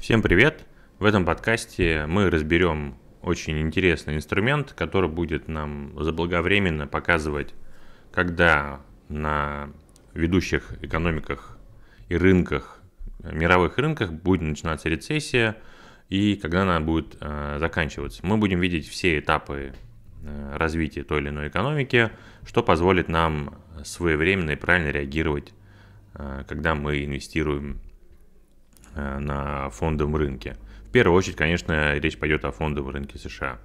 Всем привет! В этом подкасте мы разберем очень интересный инструмент, который будет нам заблаговременно показывать, когда на ведущих экономиках и рынках, мировых рынках будет начинаться рецессия и когда она будет э, заканчиваться. Мы будем видеть все этапы э, развития той или иной экономики, что позволит нам своевременно и правильно реагировать, э, когда мы инвестируем Э, на фондовом рынке. В первую очередь, конечно, речь пойдет о фондовом рынке США.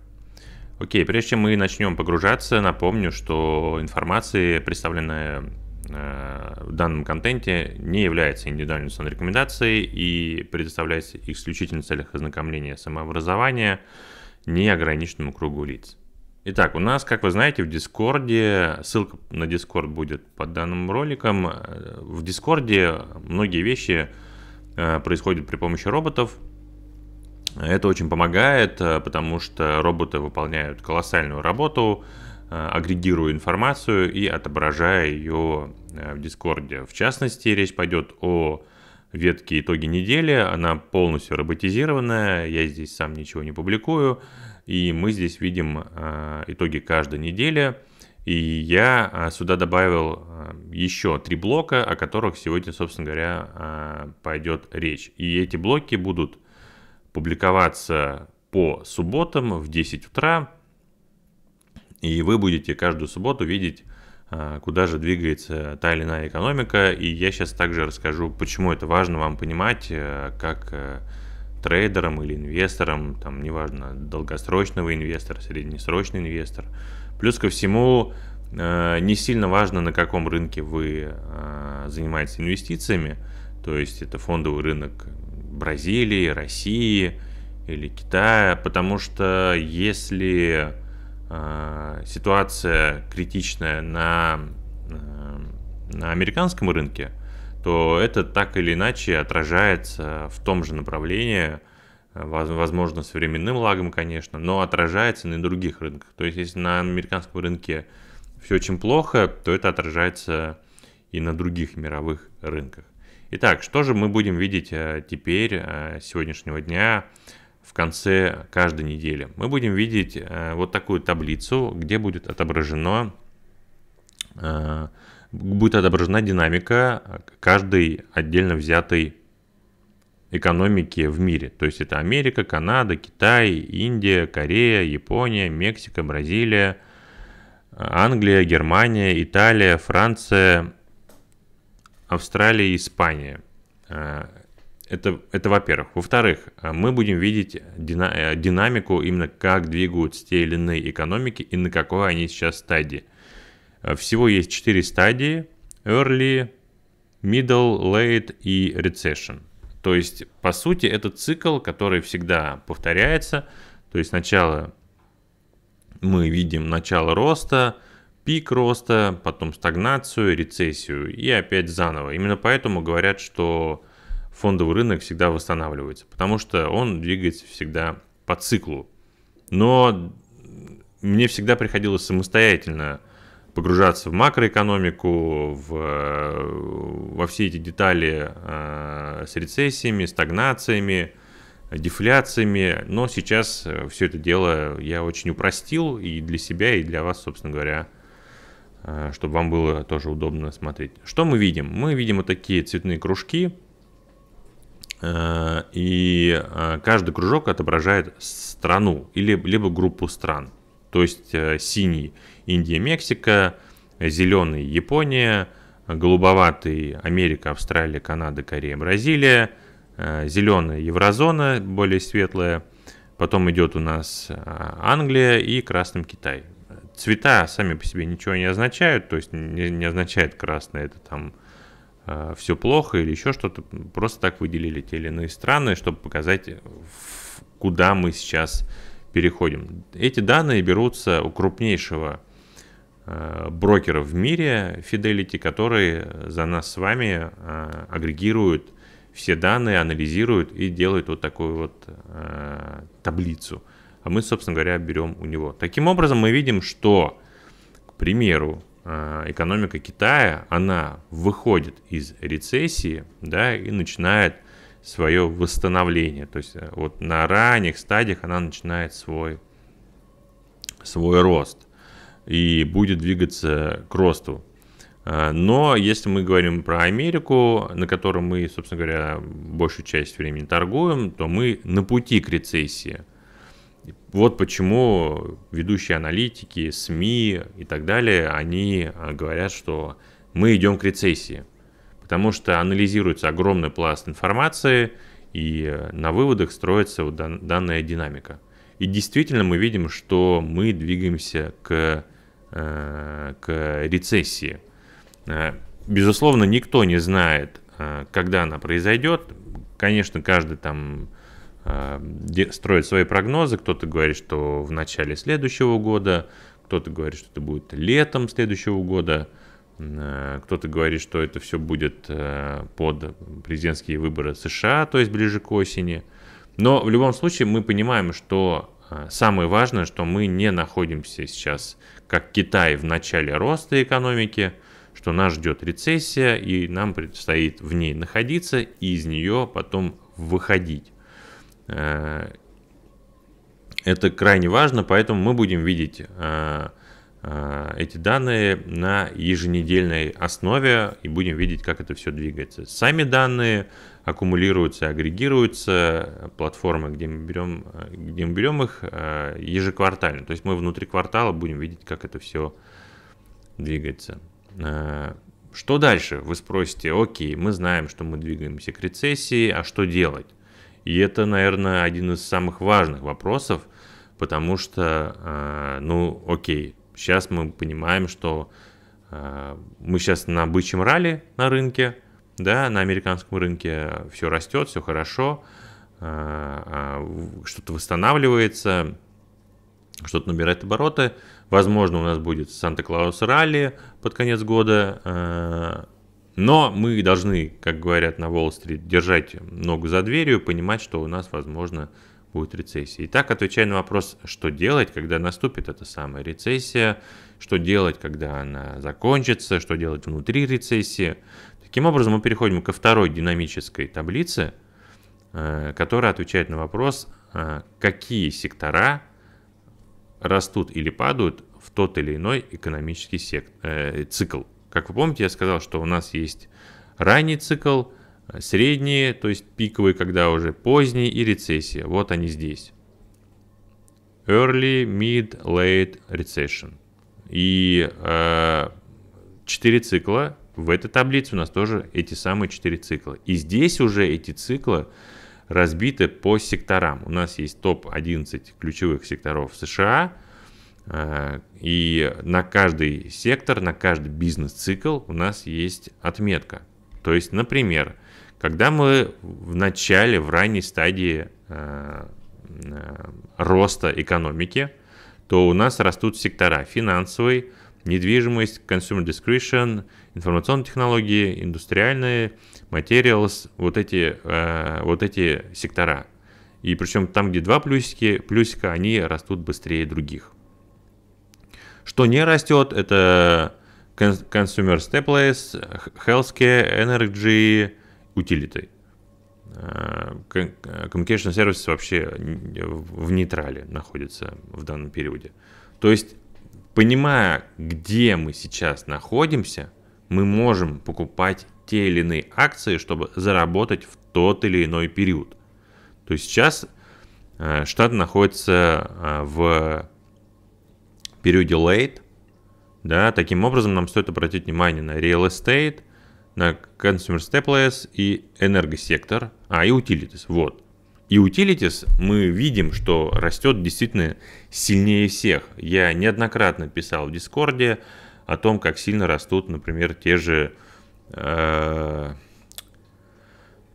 Окей, прежде чем мы начнем погружаться, напомню, что информация, представленная э, в данном контенте, не является индивидуальной ценной рекомендацией и предоставляется исключительно в целях ознакомления самообразования неограниченному кругу лиц. Итак, у нас, как вы знаете, в Дискорде, ссылка на Дискорд будет под данным роликом, э, в Дискорде многие вещи – Э, происходит при помощи роботов. Это очень помогает, э, потому что роботы выполняют колоссальную работу, э, агрегируя информацию и отображая ее в Дискорде. В частности, речь пойдет о ветке «Итоги недели». Она полностью роботизированная, я здесь сам ничего не публикую. И мы здесь видим итоги каждой недели – и я а, сюда добавил а, еще три блока, о которых сегодня, собственно говоря, а, пойдет речь. И эти блоки будут публиковаться по субботам в 10 утра. И вы будете каждую субботу видеть, куда же двигается та или иная экономика. И я сейчас также расскажу, почему это важно вам понимать, э, как э, трейдерам или инвесторам, там, неважно, долгосрочного инвестора, среднесрочный инвестор – Плюс ко всему, э, не сильно важно, на каком рынке вы э, занимаетесь инвестициями, то есть это фондовый рынок Бразилии, России или Китая, потому что если э, ситуация критичная на, на американском рынке, то это так или иначе отражается в том же направлении – возможно, с временным лагом, конечно, но отражается на других рынках. То есть, если на американском рынке все очень плохо, то это отражается и на других мировых рынках. Итак, что же мы будем видеть э, теперь, с э, сегодняшнего дня, в конце каждой недели? Мы будем видеть э, вот такую таблицу, где будет отображено будет отображена динамика каждой отдельно взятой экономики в мире. То есть это Америка, Канада, Китай, Индия, Корея, Япония, Мексика, Бразилия, Англия, Германия, Италия, Франция, Австралия, Испания. Э, это, это во-первых. Во-вторых, э, мы будем видеть дина- э, динамику именно как двигаются те или иные экономики и на какой они сейчас стадии. Всего есть четыре стадии. Early, Middle, Late и Recession – то есть, по сути, это цикл, который всегда повторяется. То есть сначала мы видим начало роста, пик роста, потом стагнацию, рецессию и опять заново. Именно поэтому говорят, что фондовый рынок всегда восстанавливается, потому что он двигается всегда по циклу. Но мне всегда приходилось самостоятельно погружаться в макроэкономику, в, э, во все эти детали э, с рецессиями, стагнациями, дефляциями, но сейчас э, все это дело я очень упростил и для себя, и для вас, собственно говоря, э, чтобы вам было тоже удобно смотреть. Что мы видим? Мы видим вот такие цветные кружки, э, и каждый кружок отображает страну или либо группу стран – то есть э, синий Индия, Мексика, зеленый Япония, голубоватый Америка, Австралия, Канада, Корея, Бразилия, э, зеленая Еврозона, более светлая, потом идет у нас а, Англия и красным Китай. Цвета сами по себе ничего не означают, то есть не, не означает красное, это там э, все плохо или еще что-то. Просто так выделили те или иные страны, чтобы показать, куда мы сейчас переходим. Эти данные берутся у крупнейшего э, брокера в мире Fidelity, который э, за нас с вами э, агрегирует все данные, анализирует и делает вот такую вот э, таблицу. А мы, собственно говоря, берем у него. Таким образом, мы видим, что, к примеру, экономика Китая, она выходит из рецессии, да, и начинает свое восстановление. То есть э, вот на ранних стадиях она начинает свой, свой рост и будет двигаться к росту. Э, но если мы говорим про Америку, на которой мы, собственно говоря, большую часть времени торгуем, то мы на пути к рецессии. Вот почему ведущие аналитики, СМИ и так далее, они э, говорят, что мы идем к рецессии – потому что анализируется огромный пласт информации, и э, на выводах строится вот данная динамика. И действительно мы видим, что мы двигаемся к, э, к рецессии. Э, безусловно, никто не знает, когда она произойдет. Конечно, каждый там строит свои прогнозы. Кто-то говорит, что в начале следующего года, кто-то говорит, что это будет летом следующего года – Э, кто-то говорит, что это все будет э, под президентские выборы США, то есть ближе к осени. Но в любом случае мы понимаем, что э, самое важное, что мы не находимся сейчас, как Китай, в начале роста экономики, что нас ждет рецессия, и нам предстоит в ней находиться и из нее потом выходить. Это крайне важно, поэтому мы будем видеть Э, эти данные на еженедельной основе и будем видеть, как это все двигается. Сами данные аккумулируются, агрегируются, платформы, где мы берем, э, где мы берем их э, ежеквартально. То есть мы внутри квартала будем видеть, как это все двигается. Что дальше? Вы спросите, окей, мы знаем, что мы двигаемся к рецессии, а что делать? И это, наверное, один из самых важных вопросов, потому что, ну, окей, Сейчас мы понимаем, что э, мы сейчас на бычьем ралли на рынке, да, на американском рынке все растет, все хорошо, э, а что-то восстанавливается, что-то набирает обороты. Возможно, у нас будет Санта-Клаус ралли под конец года. Э, но мы должны, как говорят на Уолл-стрит, держать ногу за дверью, понимать, что у нас, возможно, будет рецессия. Итак, отвечая на вопрос, что делать, когда наступит эта самая рецессия, что делать, когда она закончится, что делать внутри рецессии. Таким образом, мы переходим ко второй динамической таблице, э, которая отвечает на вопрос, э, какие сектора растут или падают в тот или иной экономический сект, э, цикл. Как вы помните, я сказал, что у нас есть ранний цикл – Э, средние, то есть пиковые, когда уже поздние и рецессия. Вот они здесь. Early, Mid, Late, Recession. И э, 4 цикла. В этой таблице у нас тоже эти самые 4 цикла. И здесь уже эти циклы разбиты по секторам. У нас есть топ-11 ключевых секторов США. Э, и на каждый сектор, на каждый бизнес-цикл у нас есть отметка. То есть, например, когда мы в начале, в ранней стадии э, э, роста экономики, то у нас растут сектора финансовый, недвижимость, consumer discretion, информационные технологии, индустриальные, materials, вот эти, э, вот эти сектора. И причем там, где два плюсики, плюсика, они растут быстрее других. Что не растет, это consumer staples, healthcare, energy, утилитой. Э, э, communication Services вообще в нейтрале находится в данном периоде. То есть, понимая, где мы сейчас находимся, мы можем покупать те или иные акции, чтобы заработать в тот или иной период. То есть сейчас э, штат находится в периоде late, да, таким образом нам стоит обратить внимание на real estate, на Consumer Staples и энергосектор, а и Utilities, вот. И Utilities мы видим, что растет действительно сильнее всех. Я неоднократно писал в Дискорде о том, как сильно растут, например, те же э,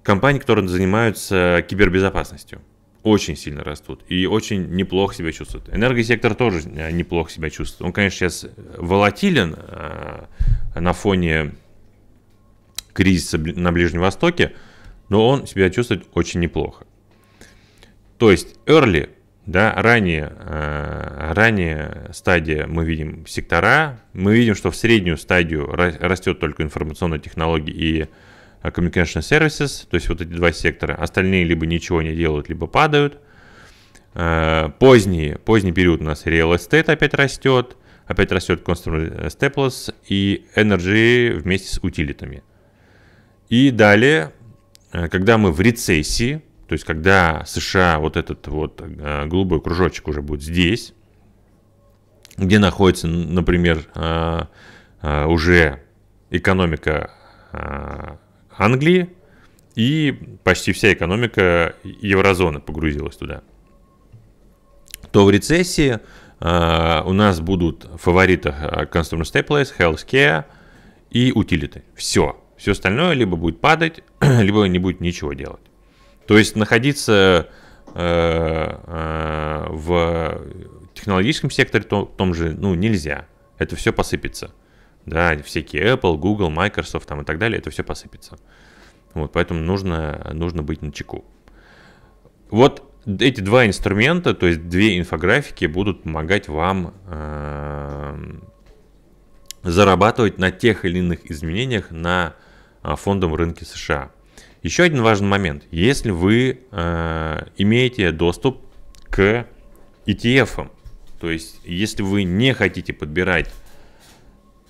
компании, которые занимаются кибербезопасностью. Очень сильно растут и очень неплохо себя чувствуют. Энергосектор тоже э, неплохо себя чувствует. Он, конечно, сейчас волатилен э, на фоне кризиса на Ближнем Востоке, но он себя чувствует очень неплохо. То есть early, да, ранее, э, ранее стадия мы видим сектора, мы видим, что в среднюю стадию растет только информационные технологии и э, Communication Services, то есть вот эти два сектора. Остальные либо ничего не делают, либо падают. Э, поздний, поздний период у нас Real Estate опять растет, опять растет Consumer Staples и Energy вместе с утилитами. И далее, э, когда мы в рецессии, то есть когда США вот этот вот э, голубой кружочек уже будет здесь, где находится, например, э, уже экономика Англии, и почти вся экономика еврозоны погрузилась туда, то в рецессии у нас будут фавориты Consumer Staples, Healthcare и утилиты. Все. Все остальное либо будет падать, либо не будет ничего делать. То есть находиться э, э, в технологическом секторе том, том же ну, нельзя. Это все посыпется. Да, всякие Apple, Google, Microsoft там, и так далее, это все посыпется. Вот, поэтому нужно, нужно быть на чеку. Вот эти два инструмента, то есть две инфографики, будут помогать вам э, зарабатывать на тех или иных изменениях на а, фондовом рынке США. Еще один важный момент. Если вы э, имеете доступ к ETF, то есть если вы не хотите подбирать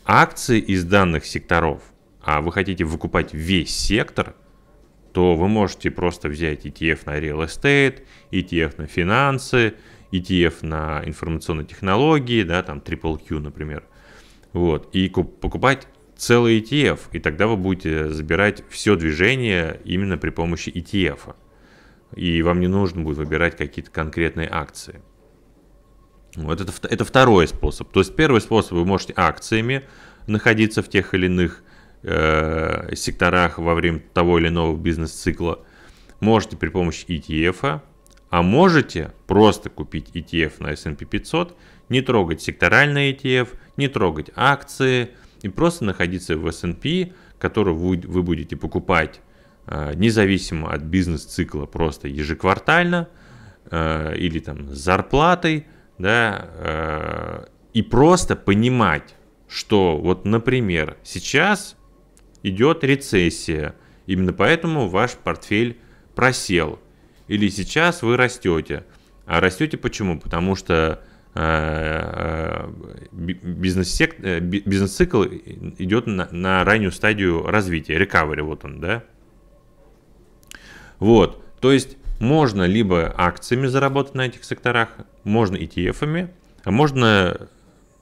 акции из данных секторов, а вы хотите выкупать весь сектор, то вы можете просто взять ETF на real estate, ETF на финансы, ETF на информационные технологии, да, там Triple Q, например. Вот, и куп- покупать целый ETF, и тогда вы будете забирать все движение именно при помощи ETF. И вам не нужно будет выбирать какие-то конкретные акции. Вот это, это второй способ. То есть первый способ вы можете акциями находиться в тех или иных э, секторах во время того или иного бизнес-цикла. Можете при помощи ETF, а можете просто купить ETF на S&P 500, не трогать секторальный ETF, не трогать акции – и просто находиться в S&P, который вы, вы будете покупать э, независимо от бизнес-цикла, просто ежеквартально э, или там с зарплатой, да, э, и просто понимать, что вот, например, сейчас идет рецессия, именно поэтому ваш портфель просел, или сейчас вы растете. А растете почему? Потому что Э, э, э, бизнес-цикл идет на, на раннюю стадию развития, рекавери, вот он, да. Вот, то есть можно либо акциями заработать на этих секторах, можно ETF-ами, а можно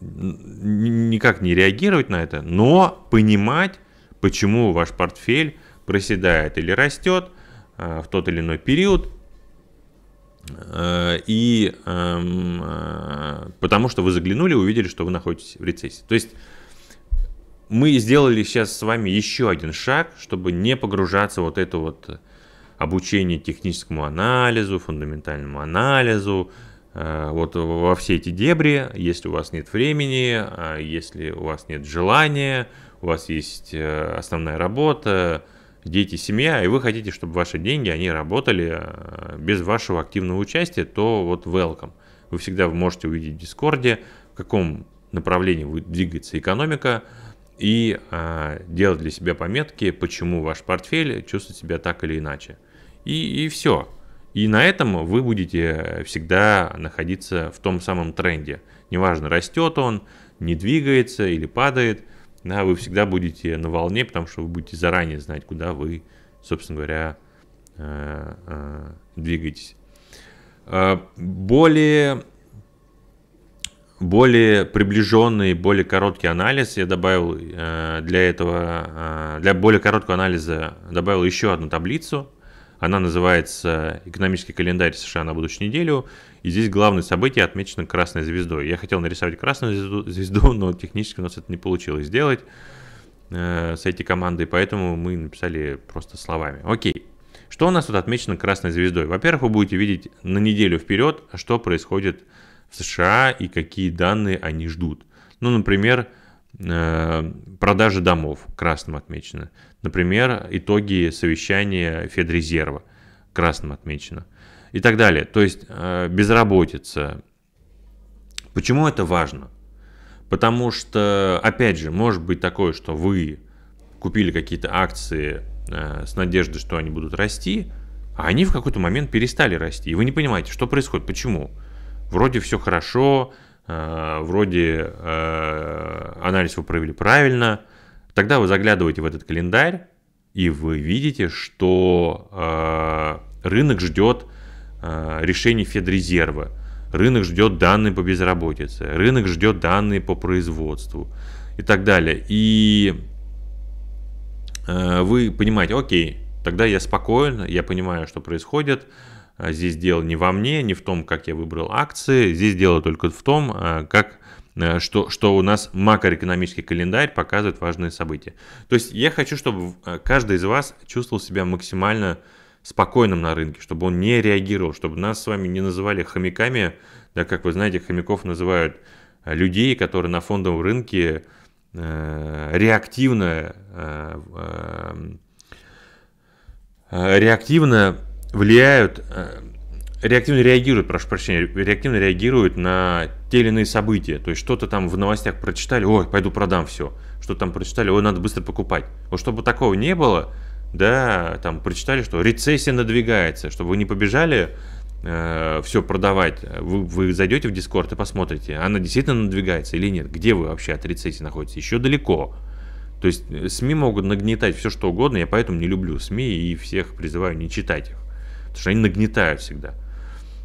никак не реагировать на это, но понимать, почему ваш портфель проседает или растет в тот или иной период, Э, и эм, э, потому что вы заглянули, увидели, что вы находитесь в рецессии. То есть мы сделали сейчас с вами еще один шаг, чтобы не погружаться вот это вот обучение техническому анализу, фундаментальному анализу, э, вот во все эти дебри, если у вас нет времени, если у вас нет желания, у вас есть основная работа, дети, семья, и вы хотите, чтобы ваши деньги, они работали э, без вашего активного участия, то вот welcome. Вы всегда можете увидеть в Дискорде, в каком направлении двигается экономика, и э, делать для себя пометки, почему ваш портфель чувствует себя так или иначе. И, и все. И на этом вы будете всегда находиться в том самом тренде. Неважно, растет он, не двигается или падает – да, вы всегда будете на волне, потому что вы будете заранее знать, куда вы, собственно говоря, э, э, двигаетесь. Э, более, более приближенный, более короткий анализ я добавил для этого, для более короткого анализа добавил еще одну таблицу. Она называется «Экономический календарь США на будущую неделю». И здесь главное событие отмечено красной звездой. Я хотел нарисовать красную звезду, звезду но технически у нас это не получилось сделать э, с этой командой, поэтому мы написали просто словами. Окей. Что у нас тут отмечено красной звездой? Во-первых, вы будете видеть на неделю вперед, что происходит в США и какие данные они ждут. Ну, например, э, продажи домов красным отмечено. Например, итоги совещания Федрезерва красным отмечено и так далее. То есть э, безработица. Почему это важно? Потому что, опять же, может быть такое, что вы купили какие-то акции э, с надеждой, что они будут расти, а они в какой-то момент перестали расти. И вы не понимаете, что происходит, почему. Вроде все хорошо, э, вроде анализ вы провели правильно. Тогда вы заглядываете в этот календарь, и вы видите, что рынок ждет Э, решений Федрезерва. Рынок ждет данные по безработице, рынок ждет данные по производству и так далее. И э, вы понимаете, окей, тогда я спокоен, я понимаю, что происходит. А, здесь дело не во мне, не в том, как я выбрал акции, здесь дело только в том, а, как, э, что, что у нас макроэкономический календарь показывает важные события. То есть я хочу, чтобы каждый из вас чувствовал себя максимально спокойным на рынке, чтобы он не реагировал, чтобы нас с вами не называли хомяками, да, как вы знаете, хомяков называют э, людей, которые на фондовом рынке э, реактивно, э, э, э, реактивно влияют, э, реактивно реагируют, прошу прощения, реактивно реагируют на те или иные события. То есть что-то там в новостях прочитали, ой, пойду продам все. Что-то там прочитали, ой, надо быстро покупать. Вот чтобы такого не было – да, там прочитали, что рецессия надвигается, чтобы вы не побежали э, все продавать, вы, вы зайдете в Дискорд и посмотрите, она действительно надвигается или нет, где вы вообще от рецессии находитесь, еще далеко. То есть э, СМИ могут нагнетать все что угодно, я поэтому не люблю СМИ и всех призываю не читать их, потому что они нагнетают всегда.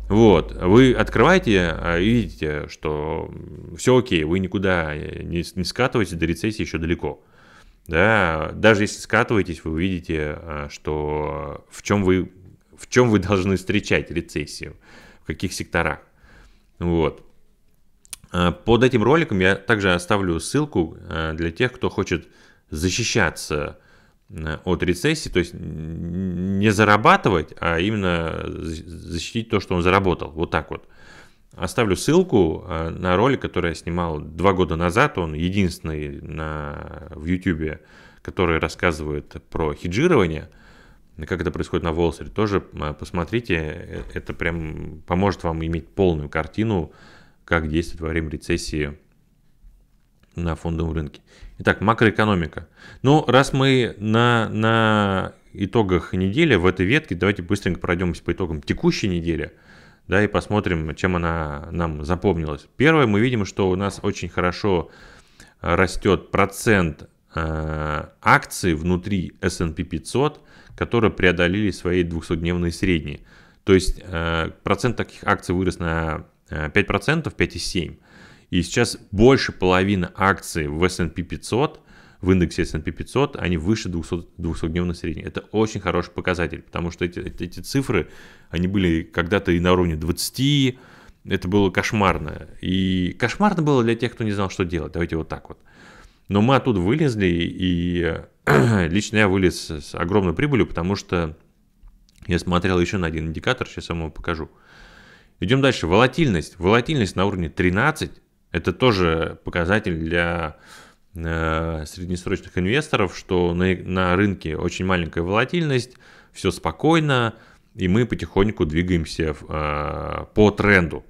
Вот, вы открываете а, и видите, что все окей, вы никуда э, не, не скатываетесь, до рецессии еще далеко. Да, даже если скатываетесь, вы увидите, э, что в чем вы, в чем вы должны встречать рецессию, в каких секторах. Вот. Э, под этим роликом я также оставлю ссылку э, для тех, кто хочет защищаться от рецессии, то есть не зарабатывать, а именно защитить то, что он заработал. Вот так вот. Оставлю ссылку а, на ролик, который я снимал два года назад. Он единственный на, в YouTube, который рассказывает про хеджирование, как это происходит на Wall Street. Тоже а, посмотрите, э, это прям поможет вам иметь полную картину, как действует во время рецессии на фондовом рынке. Итак, макроэкономика. Ну, раз мы на, на итогах недели в этой ветке, давайте быстренько пройдемся по итогам текущей недели – да, и посмотрим, чем она нам запомнилась. Первое, мы видим, что у нас очень хорошо э, растет процент э, акций внутри S&P 500, которые преодолели свои 200-дневные средние. То есть э, процент таких акций вырос на 5%, э, 5,7%. И сейчас больше половины акций в S&P 500 в индексе S&P 500, они выше 200, 200-дневной средней. Это очень хороший показатель, потому что эти, эти цифры, они были когда-то и на уровне 20, это было кошмарно. И кошмарно было для тех, кто не знал, что делать. Давайте вот так вот. Но мы оттуда вылезли, и лично я вылез с огромной прибылью, потому что я смотрел еще на один индикатор, сейчас я вам его покажу. Идем дальше. Волатильность. Волатильность на уровне 13. Это тоже показатель для Э, среднесрочных инвесторов, что на, на рынке очень маленькая волатильность, все спокойно, и мы потихоньку двигаемся э, по тренду.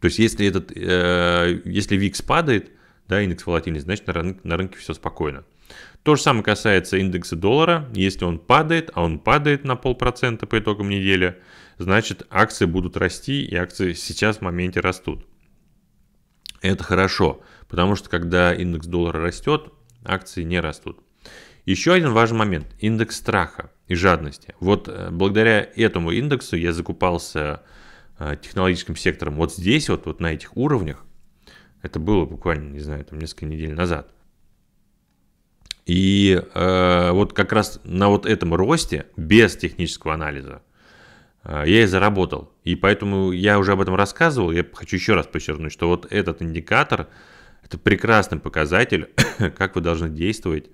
То есть, если, этот, э, если VIX падает, да, индекс волатильности, значит на, рынке, на рынке все спокойно. То же самое касается индекса доллара. Если он падает, а он падает на полпроцента по итогам недели, значит акции будут расти, и акции сейчас в моменте растут. Это хорошо, потому что когда индекс доллара растет, акции не растут. Еще один важный момент – индекс страха и жадности. Вот э, благодаря этому индексу я закупался э, технологическим сектором вот здесь, вот, вот на этих уровнях. Это было буквально, не знаю, там несколько недель назад. И э, вот как раз на вот этом росте, без технического анализа, э, я и заработал. И поэтому я уже об этом рассказывал, я хочу еще раз подчеркнуть, что вот этот индикатор – это прекрасный показатель, как вы должны действовать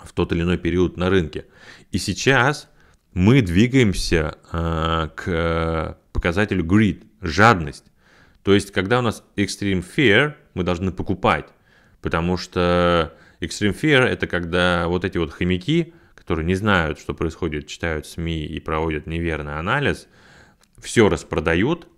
в тот или иной период на рынке. И сейчас мы двигаемся а, э, к показателю greed, жадность. То есть, когда у нас extreme fear, мы должны покупать, потому что extreme fear – это когда вот эти вот хомяки, которые не знают, что происходит, читают СМИ и проводят неверный анализ – все распродают,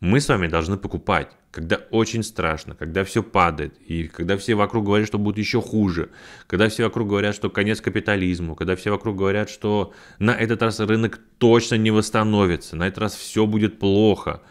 мы с вами должны покупать, когда очень страшно, когда все падает, и когда все вокруг говорят, что будет еще хуже, когда все вокруг говорят, что конец капитализму, когда все вокруг говорят, что на этот раз рынок точно не восстановится, на этот раз все будет плохо,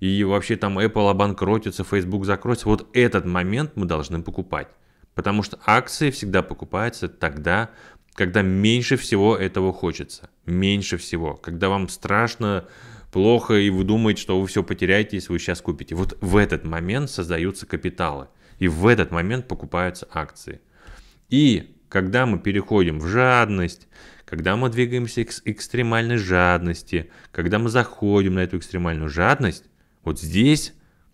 и вообще там Apple обанкротится, Facebook закроется, вот этот момент мы должны покупать. Потому что акции всегда покупаются тогда, когда меньше всего этого хочется. Меньше всего. Когда вам страшно, плохо, и вы думаете, что вы все потеряете, если вы сейчас купите. Вот в этот момент создаются капиталы, и в этот момент покупаются акции. И когда мы переходим в жадность, когда мы двигаемся к экстремальной жадности, когда мы заходим на эту экстремальную жадность, вот здесь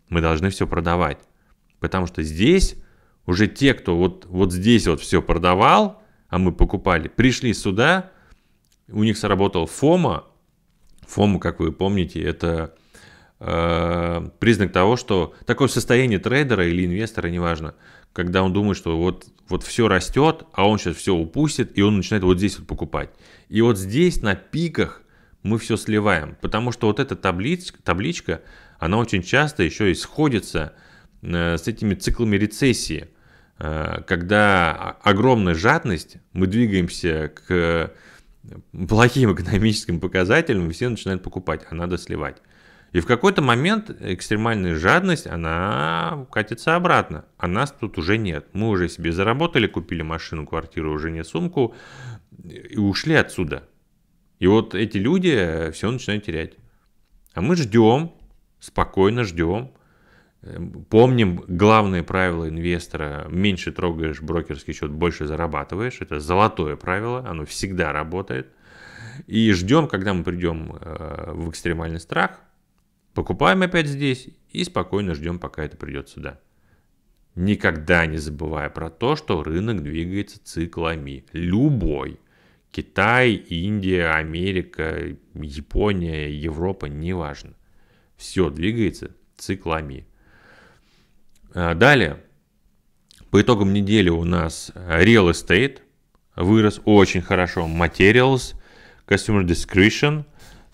мы должны все продавать. Потому что здесь уже те, кто вот, вот здесь вот все продавал, а мы покупали, пришли сюда, у них сработал ФОМА, Фому, как вы помните, это э, признак того, что такое состояние трейдера или инвестора, неважно, когда он думает, что вот, вот все растет, а он сейчас все упустит, и он начинает вот здесь вот покупать. И вот здесь на пиках мы все сливаем, потому что вот эта таблиц, табличка, она очень часто еще и сходится э, с этими циклами рецессии, э, когда огромная жадность, мы двигаемся к плохим экономическим показателям, и все начинают покупать, а надо сливать. И в какой-то момент экстремальная жадность, она катится обратно, а нас тут уже нет. Мы уже себе заработали, купили машину, квартиру, уже не сумку, и ушли отсюда. И вот эти люди э, все начинают терять. А мы ждем, спокойно ждем, Эм, помним главное правило инвестора – меньше трогаешь брокерский счет, больше зарабатываешь. Это золотое правило, оно всегда работает. И ждем, когда мы придем э, в экстремальный страх, покупаем опять здесь и спокойно ждем, пока это придет сюда. Никогда не забывая про то, что рынок двигается циклами. Любой. Китай, Индия, Америка, Япония, Европа, неважно. Все двигается циклами. А, далее, по итогам недели у нас э, Real Estate вырос очень хорошо, Materials, Consumer Description,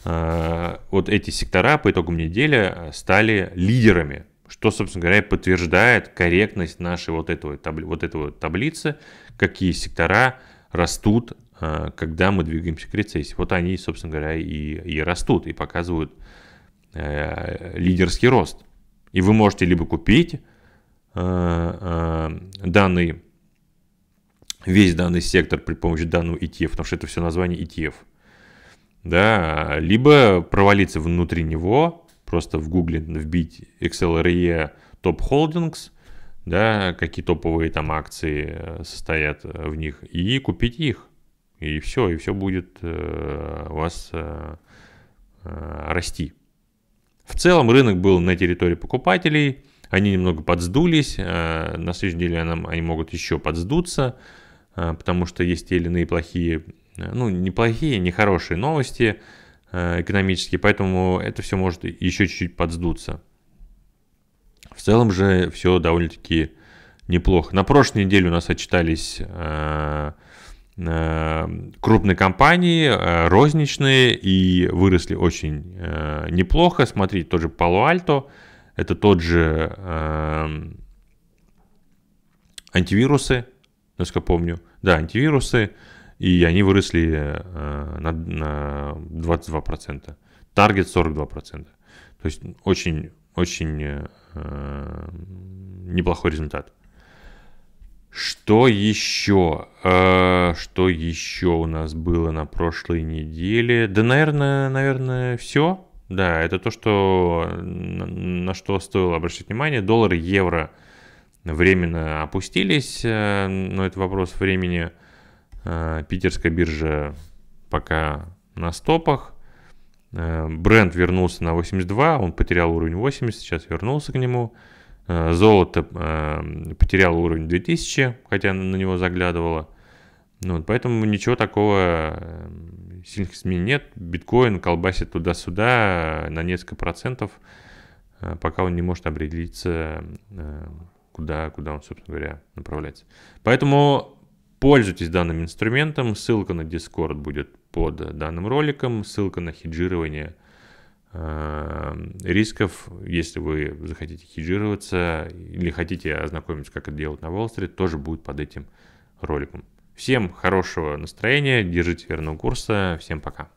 а, вот эти сектора по итогам недели э, стали лидерами, что, собственно говоря, подтверждает корректность нашей вот, этой вот этой таблицы, какие сектора растут, э, когда мы двигаемся к рецессии. Вот они, собственно говоря, и, и растут, и показывают лидерский рост. И вы можете либо купить, Э, э, данный, весь данный сектор при помощи данного ETF, потому что это все название ETF. Да, либо провалиться внутри него, просто в гугле вбить XLRE Top Holdings, да, какие топовые там акции э, состоят в них, и купить их. И все, и все будет у вас расти. В целом рынок был на территории покупателей – они немного подсдулись, э, на следующей неделе они могут еще подсдуться, э, потому что есть те или иные плохие, э, ну, неплохие, нехорошие новости экономические, поэтому это все может еще чуть-чуть подсдуться. В целом же все довольно-таки неплохо. На прошлой неделе у нас отчитались крупные компании, розничные, и выросли очень неплохо. Смотрите, тоже Palo Alto – это тот же э, антивирусы, насколько помню. Да, антивирусы, и они выросли э, на, на 22%. Таргет 42%. То есть очень, очень э, неплохой результат. Что еще? Э, что еще у нас было на прошлой неделе? Да, наверное, наверное, все. Да, это то, что, на что стоило обращать внимание. Доллар и евро временно опустились, э, но это вопрос времени. Э, питерская биржа пока на стопах. Э, бренд вернулся на 82, он потерял уровень 80, сейчас вернулся к нему. Золото потерял уровень 2000, хотя на него заглядывало. Ну, вот, поэтому ничего такого эм, сильных изменений нет. Биткоин колбасит туда-сюда на несколько процентов, э, пока он не может определиться, э, куда, куда он, собственно говоря, направляется. Поэтому пользуйтесь данным инструментом. Ссылка на Discord будет под данным роликом. Ссылка на хеджирование э, рисков, если вы захотите хеджироваться или хотите ознакомиться, как это делать на Уолл-стрит, тоже будет под этим роликом. Всем хорошего настроения, держите верного курса, всем пока.